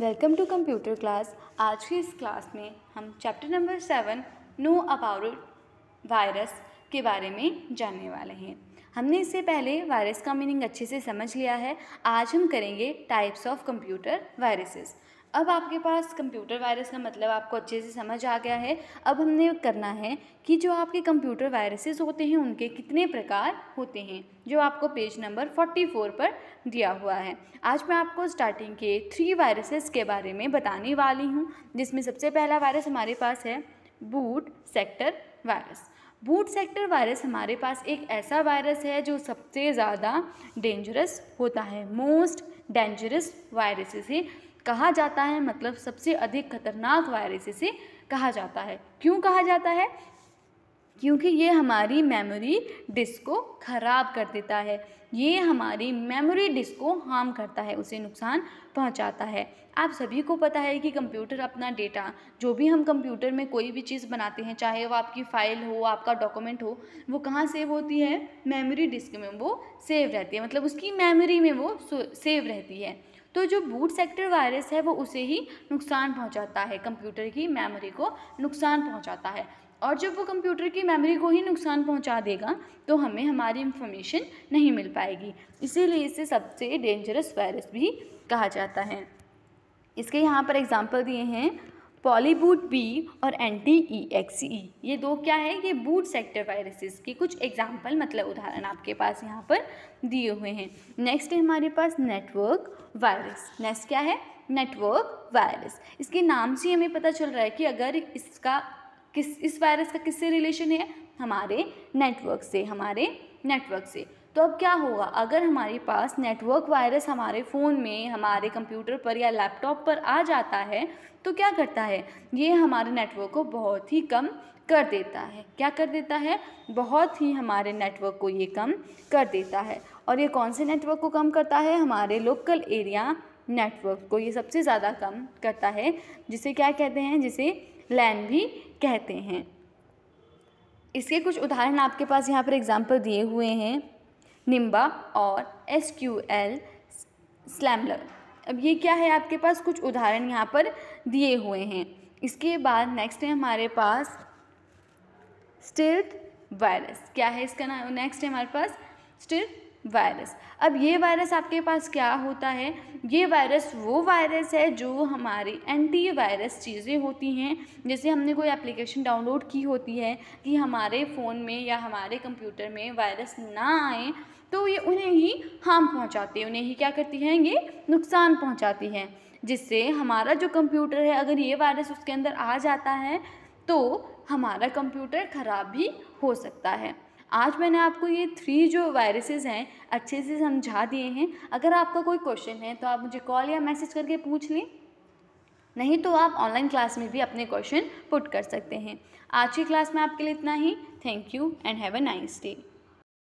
welcome to computer class आज की इस क्लास में हम chapter number seven know about virus के बारे में जानने वाले हैं हमने इससे पहले वायरस का मीनिंग अच्छे से समझ लिया है आज हम करेंगे टाइप्स ऑफ कंप्यूटर वायरसेस अब आपके पास कंप्यूटर वायरस का मतलब आपको अच्छे से समझ आ गया है अब हमने करना है कि जो आपके कंप्यूटर वायरसेस होते हैं उनके कितने प्रकार होते हैं जो आपको पेज नंबर फोर्टी फोर पर दिया हुआ है आज मैं आपको स्टार्टिंग के थ्री वायरसेस के बारे में बताने वाली हूँ जिसमें सबसे पहला वायरस हमारे पास है boot sector virus boot sector virus हमारे पास एक ऐसा वायरस है जो सबसे ज़्यादा डेंजरस होता है मोस्ट डेंजरस वायरसेस है कहा जाता है मतलब सबसे अधिक खतरनाक वायरस इसे कहा जाता है क्यों कहा जाता है क्योंकि ये हमारी मेमोरी डिस्क को ख़राब कर देता है ये हमारी मेमोरी डिस्क को हार्म करता है उसे नुकसान पहुंचाता है आप सभी को पता है कि कंप्यूटर अपना डेटा जो भी हम कंप्यूटर में कोई भी चीज़ बनाते हैं चाहे वो आपकी फ़ाइल हो आपका डॉक्यूमेंट हो वो कहाँ सेव होती है मेमोरी डिस्क में वो सेव रहती है मतलब उसकी मेमोरी में वो सेव रहती है तो जो बूट सेक्टर वायरस है वो उसे ही नुकसान पहुंचाता है कंप्यूटर की मेमोरी को नुकसान पहुंचाता है और जब वो कंप्यूटर की मेमोरी को ही नुकसान पहुंचा देगा तो हमें हमारी इन्फॉर्मेशन नहीं मिल पाएगी इसीलिए इसे सबसे डेंजरस वायरस भी कहा जाता है इसके यहाँ पर एग्जाम्पल दिए हैं पॉलीबूट बी और N T E X E ये दो क्या है ये बूट सेक्टर वायरसेस के कुछ एग्जाम्पल मतलब उदाहरण आपके पास यहाँ पर दिए हुए हैं नेक्स्ट है हमारे पास नेटवर्क वायरस नेक्स्ट क्या है नेटवर्क वायरस इसके नाम से हमें पता चल रहा है कि अगर इसका किस इस वायरस का किससे रिलेशन है हमारे नेटवर्क से हमारे नेटवर्क से तो अब क्या होगा अगर हमारे पास नेटवर्क वायरस हमारे फ़ोन में हमारे कंप्यूटर पर या लैपटॉप पर आ जाता है तो क्या करता है ये हमारे नेटवर्क को बहुत ही कम कर देता है क्या कर देता है बहुत ही हमारे नेटवर्क को ये कम कर देता है और ये कौन से नेटवर्क को कम करता है हमारे लोकल एरिया नेटवर्क को ये सबसे ज़्यादा कम करता है जिसे क्या कहते हैं जिसे लैन भी कहते हैं इसके कुछ उदाहरण आपके पास यहाँ पर एग्जाम्पल दिए हुए हैं निम्बा और एस क्यू एल स्लैमलर अब ये क्या है आपके पास कुछ उदाहरण यहाँ पर दिए हुए हैं इसके बाद नेक्स्ट है हमारे पास स्टिल्थ वायरस क्या है इसका नाम नेक्स्ट है हमारे पास स्टिल्थ वायरस अब ये वायरस आपके पास क्या होता है ये वायरस वो वायरस है जो हमारी एंटी वायरस चीज़ें होती हैं जैसे हमने कोई एप्लीकेशन डाउनलोड की होती है कि हमारे फ़ोन में या हमारे कंप्यूटर में वायरस ना आए तो ये उन्हें ही हार्म पहुंचाती है उन्हें ही क्या करती हैं ये नुकसान पहुँचाती हैं जिससे हमारा जो कंप्यूटर है अगर ये वायरस उसके अंदर आ जाता है तो हमारा कंप्यूटर ख़राब भी हो सकता है आज मैंने आपको ये थ्री जो वायरसेस हैं अच्छे से समझा दिए हैं अगर आपका कोई क्वेश्चन है तो आप मुझे कॉल या मैसेज करके पूछ लें नहीं तो आप ऑनलाइन क्लास में भी अपने क्वेश्चन पुट कर सकते हैं आज की क्लास में आपके लिए इतना ही thank you and have a nice day